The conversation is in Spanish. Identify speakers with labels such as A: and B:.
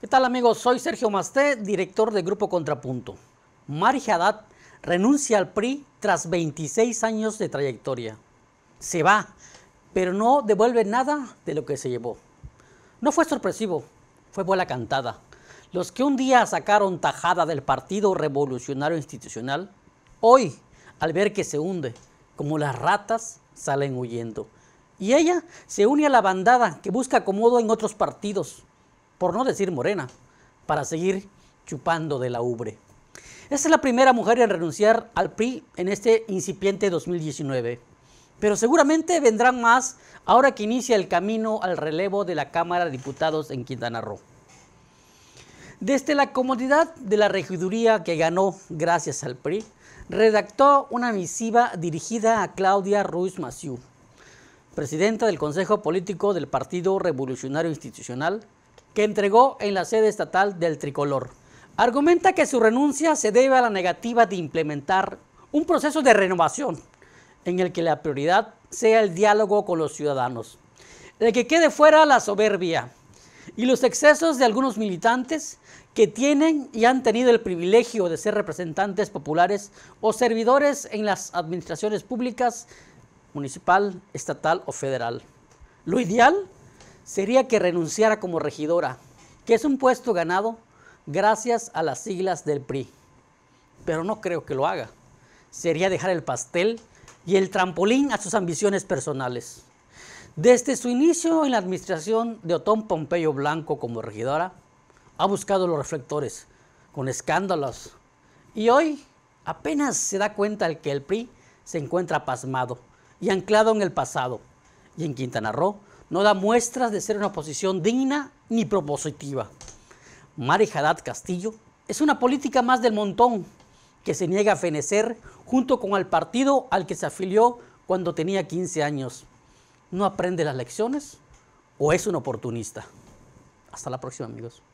A: ¿Qué tal amigos? Soy Sergio Masté, director de Grupo Contrapunto. Mari Haddad renuncia al PRI tras 26 años de trayectoria. Se va, pero no devuelve nada de lo que se llevó. No fue sorpresivo, fue bola cantada. Los que un día sacaron tajada del Partido Revolucionario Institucional, hoy, al ver que se hunde, como las ratas, salen huyendo. Y ella se une a la bandada que busca acomodo en otros partidos, por no decir morena, para seguir chupando de la ubre. Esta es la primera mujer en renunciar al PRI en este incipiente 2019. Pero seguramente vendrán más ahora que inicia el camino al relevo de la Cámara de Diputados en Quintana Roo. Desde la comodidad de la regiduría que ganó gracias al PRI, redactó una misiva dirigida a Claudia Ruiz Massieu, presidenta del Consejo Político del Partido Revolucionario Institucional, que entregó en la sede estatal del Tricolor. Argumenta que su renuncia se debe a la negativa de implementar un proceso de renovación en el que la prioridad sea el diálogo con los ciudadanos, el que quede fuera la soberbia y los excesos de algunos militantes que tienen y han tenido el privilegio de ser representantes populares o servidores en las administraciones públicas, municipal, estatal o federal. Lo ideal sería que renunciara como regidora, que es un puesto ganado gracias a las siglas del PRI. Pero no creo que lo haga. Sería dejar el pastel y el trampolín a sus ambiciones personales. Desde su inicio en la administración de Otón Pompeyo Blanco como regidora, ha buscado los reflectores con escándalos. Y hoy apenas se da cuenta de que el PRI se encuentra pasmado y anclado en el pasado. Y en Quintana Roo no da muestras de ser una oposición digna ni propositiva. Marejadat Castillo es una política más del montón que se niega a fenecer junto con el partido al que se afilió cuando tenía 15 años. ¿No aprende las lecciones o es un oportunista? Hasta la próxima amigos.